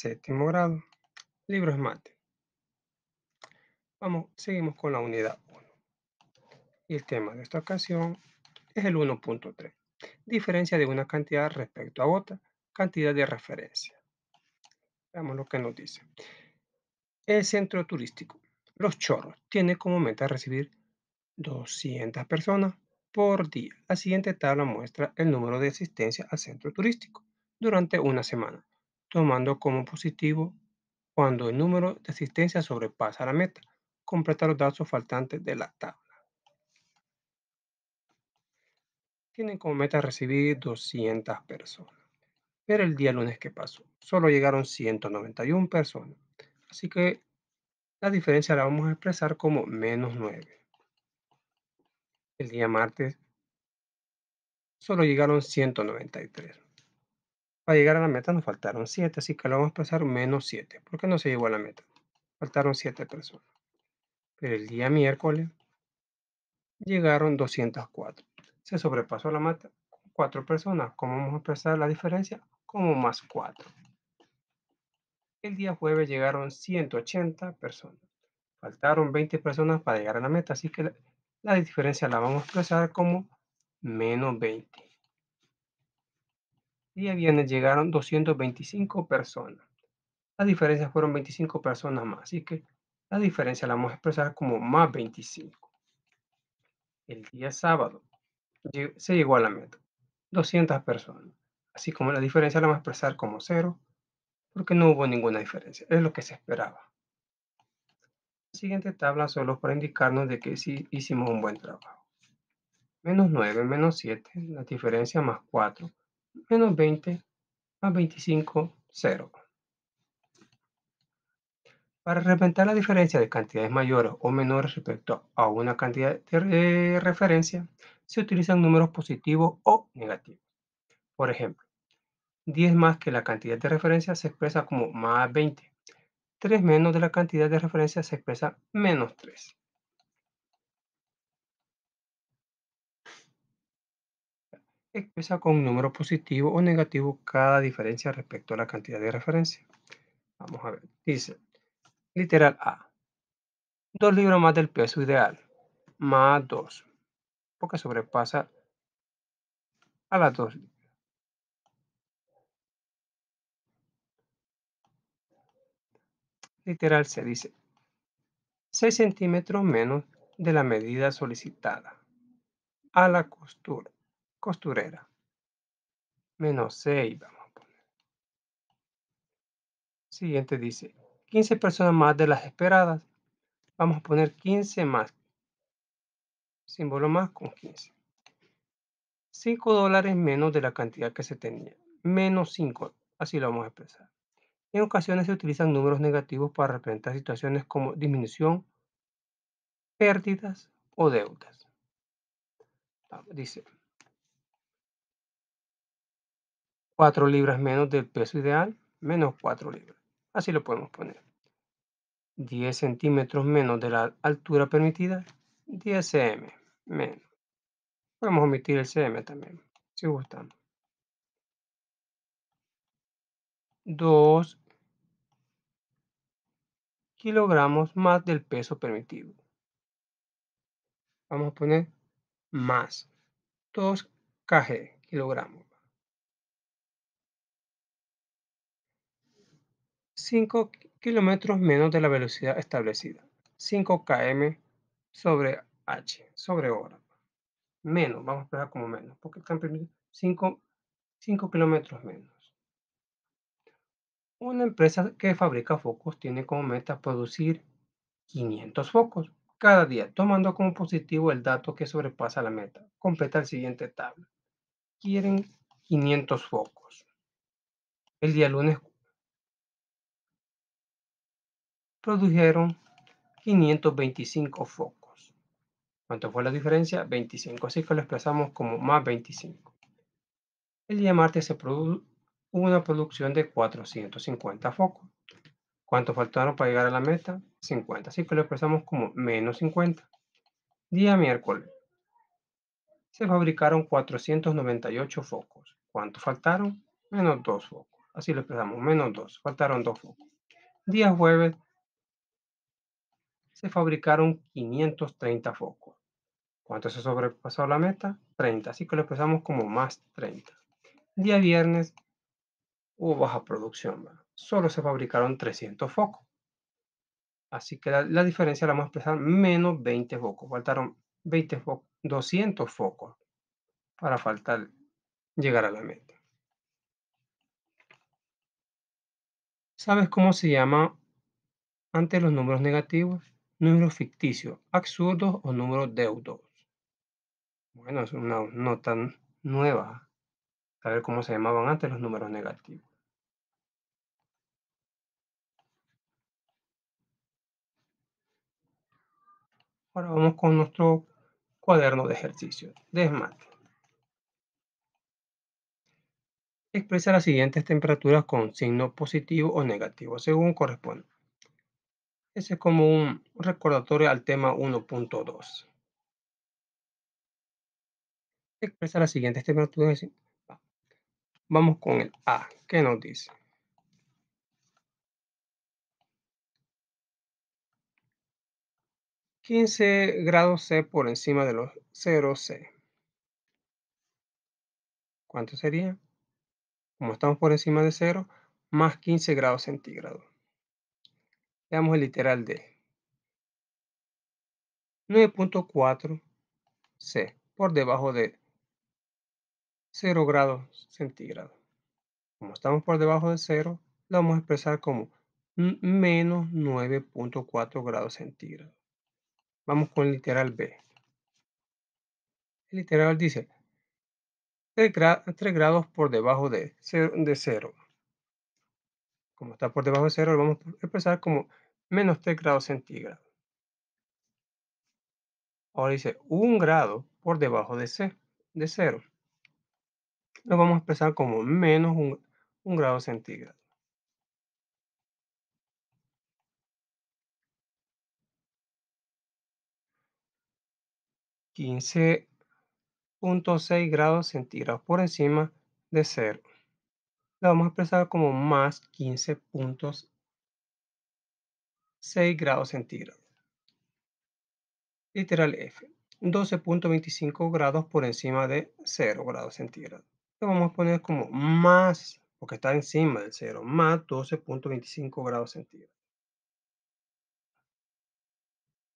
Séptimo grado. Libros mate. Vamos, seguimos con la unidad 1. Y el tema de esta ocasión es el 1.3. Diferencia de una cantidad respecto a otra. Cantidad de referencia. Veamos lo que nos dice. El centro turístico, Los Chorros, tiene como meta recibir 200 personas por día. La siguiente tabla muestra el número de asistencia al centro turístico durante una semana tomando como positivo cuando el número de asistencia sobrepasa la meta. Completar los datos faltantes de la tabla. Tienen como meta recibir 200 personas. Pero el día lunes que pasó, solo llegaron 191 personas. Así que la diferencia la vamos a expresar como menos 9. El día martes solo llegaron 193. Para llegar a la meta nos faltaron 7, así que lo vamos a pasar menos 7, porque no se llegó a la meta. Faltaron 7 personas. Pero el día miércoles llegaron 204. Se sobrepasó la meta con 4 personas. ¿Cómo vamos a expresar la diferencia? Como más 4. El día jueves llegaron 180 personas. Faltaron 20 personas para llegar a la meta, así que la, la diferencia la vamos a expresar como menos 20 día viernes llegaron 225 personas. La diferencia fueron 25 personas más, así que la diferencia la vamos a expresar como más 25. El día sábado se llegó a la meta, 200 personas. Así como la diferencia la vamos a expresar como cero, porque no hubo ninguna diferencia, es lo que se esperaba. La siguiente tabla solo para indicarnos de que sí hicimos un buen trabajo. Menos 9, menos 7, la diferencia más 4, menos 20 más 25, 0. Para representar la diferencia de cantidades mayores o menores respecto a una cantidad de referencia, se utilizan números positivos o negativos. Por ejemplo, 10 más que la cantidad de referencia se expresa como más 20. 3 menos de la cantidad de referencia se expresa menos 3. expresa con un número positivo o negativo cada diferencia respecto a la cantidad de referencia. Vamos a ver, dice, literal A, dos libras más del peso ideal, más 2, porque sobrepasa a las 2 libras. Literal C dice, 6 centímetros menos de la medida solicitada a la costura costurera. Menos 6 vamos a poner. Siguiente dice 15 personas más de las esperadas. Vamos a poner 15 más. Símbolo más con 15. 5 dólares menos de la cantidad que se tenía. Menos 5. Así lo vamos a expresar. En ocasiones se utilizan números negativos para representar situaciones como disminución, pérdidas o deudas. Dice, 4 libras menos del peso ideal, menos 4 libras. Así lo podemos poner. 10 centímetros menos de la altura permitida, 10 cm menos. Podemos omitir el cm también, si gustamos. 2 kilogramos más del peso permitido. Vamos a poner más 2 kg, kilogramos. 5 kilómetros menos de la velocidad establecida, 5 km sobre h, sobre hora. Menos, vamos a esperar como menos, porque están permitidos 5, 5 kilómetros menos. Una empresa que fabrica focos tiene como meta producir 500 focos cada día, tomando como positivo el dato que sobrepasa la meta. Completa la siguiente tabla. Quieren 500 focos. El día lunes produjeron 525 focos. ¿Cuánto fue la diferencia? 25. Así que lo expresamos como más 25. El día martes se produjo una producción de 450 focos. ¿Cuánto faltaron para llegar a la meta? 50. Así que lo expresamos como menos 50. Día miércoles. Se fabricaron 498 focos. ¿Cuánto faltaron? Menos 2 focos. Así lo expresamos, menos 2. Faltaron 2 focos. Día jueves se fabricaron 530 focos. ¿Cuánto se sobrepasó la meta? 30, así que lo expresamos como más 30. El día viernes hubo baja producción, solo se fabricaron 300 focos. Así que la, diferencia la vamos a expresar menos 20 focos. Faltaron 20 200 focos para faltar llegar a la meta. ¿Sabes cómo se llama ante los números negativos? números ficticios, absurdo o número deudos. Bueno, es una nota nueva. A ver cómo se llamaban antes los números negativos. Ahora vamos con nuestro cuaderno de ejercicios de Expresa las siguientes temperaturas con signo positivo o negativo según corresponde. Ese es como un recordatorio al tema 1.2. Expresa la siguiente. Este Vamos con el A. ¿Qué nos dice? ¿15 grados C por encima de los 0 C? ¿Cuánto sería? Como estamos por encima de 0, más 15 grados centígrados. Veamos el literal d 9.4C, por debajo de 0 grados centígrados. Como estamos por debajo de 0, lo vamos a expresar como menos 9.4 grados centígrados. Vamos con el literal B. El literal dice 3, grados por debajo de de 0 como está por debajo de 0 lo vamos a expresar como menos 3 grados centígrados. Ahora dice 1 grado por debajo de, C, cero. Lo vamos a expresar como menos 1 grado centígrado. ...15.6 grados centígrados por encima de cero la vamos a expresar como más 15.6 grados centígrados. Literal F, 12.25 grados por encima de 0 grados centígrados. Lo vamos a poner como más, porque está encima del 0, más 12.25 grados centígrados.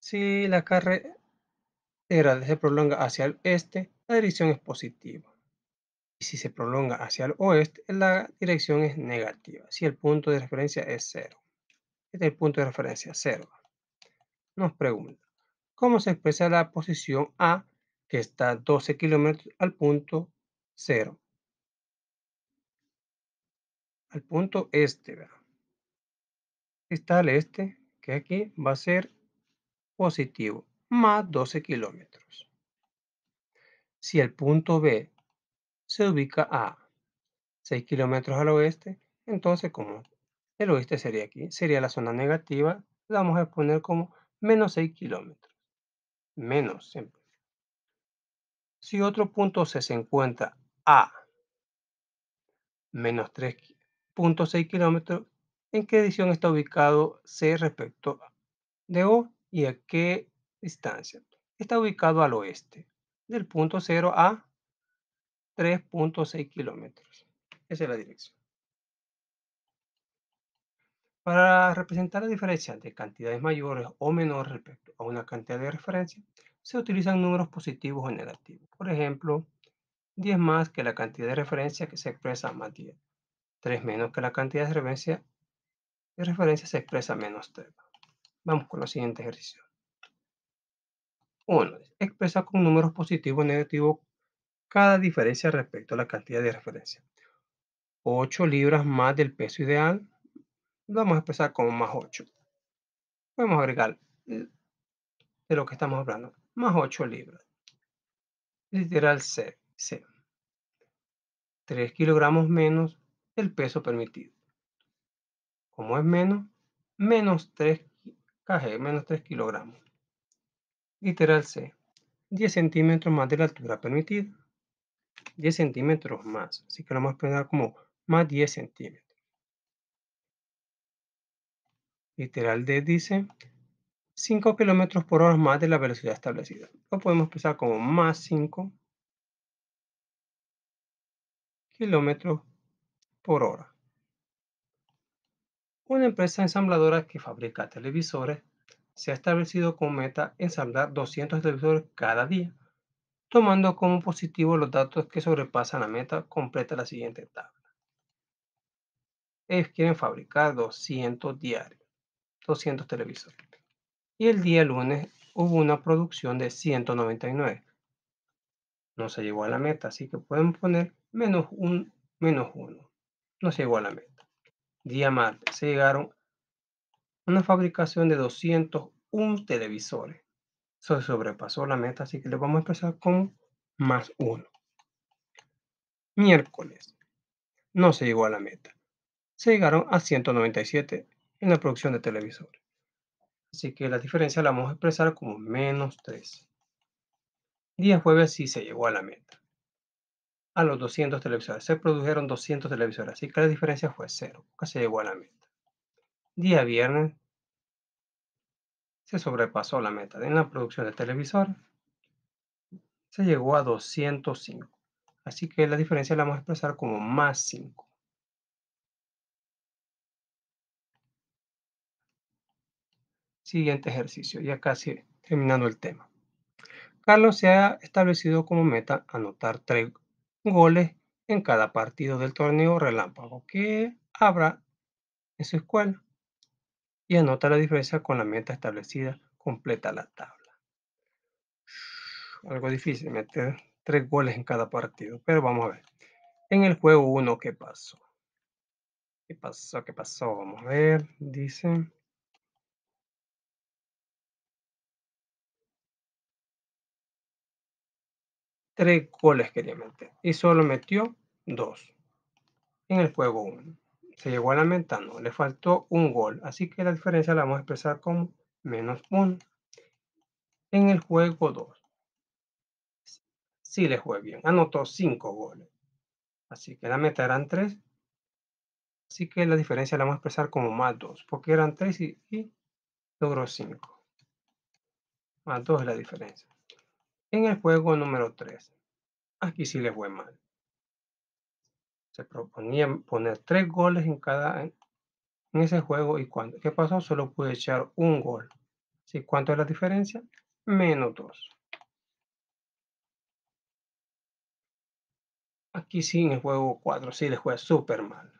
Si la carretera se prolonga hacia el este, la dirección es positiva si se prolonga hacia el oeste, la dirección es negativa, si el punto de referencia es cero Este es el punto de referencia cero Nos pregunta, ¿cómo se expresa la posición A que está 12 kilómetros al punto 0? Al punto este, ¿verdad? Está al este, que aquí va a ser positivo, más 12 kilómetros. Si el punto B se ubica a 6 kilómetros al oeste, entonces como el oeste sería aquí, sería la zona negativa, la vamos a poner como menos 6 kilómetros. Menos siempre. Si otro punto C se encuentra a menos 3.6 kilómetros, ¿en qué edición está ubicado C respecto de O y a qué distancia? Está ubicado al oeste, del punto 0 a 3.6 kilómetros. Esa es la dirección. Para representar la diferencia de cantidades mayores o menores respecto a una cantidad de referencia, se utilizan números positivos o negativos. Por ejemplo, 10 más que la cantidad de referencia que se expresa más 10. 3 menos que la cantidad de referencia, de referencia se expresa menos 3. Vamos con la siguiente ejercicio. 1. Expresa con números positivos o negativos cada diferencia respecto a la cantidad de referencia. 8 libras más del peso ideal, vamos a empezar con más 8. podemos agregar eh, de lo que estamos hablando, más 8 libras. Literal C, 3 kilogramos menos el peso permitido. Como es menos, menos 3 kg, menos 3 kilogramos. Literal C, 10 centímetros más de la altura permitida. 10 centímetros más. Así que lo vamos a poner como más 10 centímetros. Literal D dice 5 kilómetros por hora más de la velocidad establecida. Lo podemos pensar como más 5 kilómetros por hora. Una empresa ensambladora que fabrica televisores se ha establecido con meta ensamblar 200 televisores cada día tomando como positivo los datos que sobrepasan la meta, completa la siguiente tabla. Ellos quieren fabricar 200 diarios, 200 televisores. Y el día lunes hubo una producción de 199. No se llegó a la meta, así que pueden poner menos 1, menos 1. No se llegó a la meta. Día martes se llegaron una fabricación de 201 televisores se sobrepasó la meta, así que le vamos a expresar como más uno Miércoles, no se llegó a la meta. Se llegaron a 197 en la producción de televisores. Así que la diferencia la vamos a expresar como menos 3. Día jueves sí se llegó a la meta. A los 200 televisores. Se produjeron 200 televisores, así que la diferencia fue 0, porque se llegó a la meta. Día viernes este sobrepasó la meta. En la producción de televisores se llegó a 205. Así que la diferencia la vamos a expresar como más 5. Siguiente ejercicio, ya casi terminando el tema. Carlos se ha establecido como meta anotar tres goles en cada partido del torneo relámpago que habrá en su escuela y anota la diferencia con la meta establecida. Completa la tabla. Algo difícil meter tres goles en cada partido, pero vamos a ver. En el juego 1, ¿qué pasó? ¿Qué pasó? ¿Qué pasó? Vamos a ver. Dice. Tres goles quería meter y solo metió dos en el juego 1 se llegó a la meta, no, le faltó un gol. Así que la diferencia la vamos a expresar con menos 1. En el juego 2, sí le fue bien, anotó 5 goles. Así que la meta eran 3. Así que la diferencia la vamos a expresar como más 2, porque eran 3 y, y logró 5. Más 2 es la diferencia. En el juego número 3, aquí sí le fue mal se proponía poner tres goles en cada en ese juego y cuando qué pasó solo pude echar un gol cuánto es la diferencia menos dos aquí sí en el juego 4 sí le juega súper mal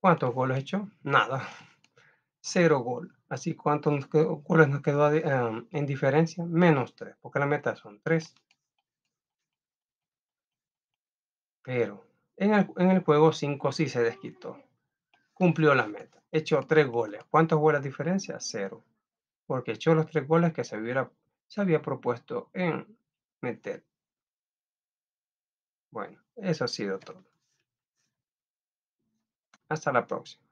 cuántos goles echó nada cero gol así cuántos goles nos quedó em, en diferencia menos tres porque la meta son tres pero en el, juego 5 sí se desquitó. Cumplió la meta. Echó tres goles. ¿Cuántos goles de diferencia? Cero. Porque echó los tres goles que se, hubiera, se había propuesto en meter. Bueno, eso ha sido todo. Hasta la próxima.